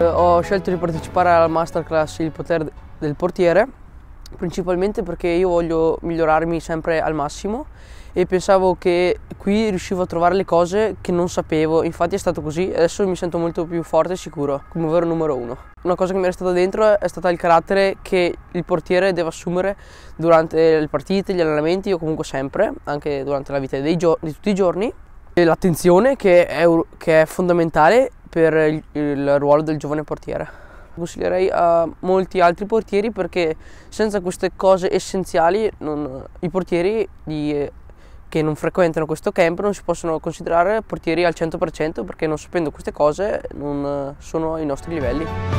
Eh, ho scelto di partecipare alla masterclass Il potere del portiere principalmente perché io voglio migliorarmi sempre al massimo e pensavo che qui riuscivo a trovare le cose che non sapevo, infatti è stato così adesso mi sento molto più forte e sicuro come vero numero uno. Una cosa che mi è restata dentro è stato il carattere che il portiere deve assumere durante le partite, gli allenamenti o comunque sempre, anche durante la vita di tutti i giorni l'attenzione che che è fondamentale per il, il ruolo del giovane portiere consiglierei a molti altri portieri perché senza queste cose essenziali non, i portieri di, che non frequentano questo camp non si possono considerare portieri al 100% perché non sapendo queste cose non sono ai nostri livelli.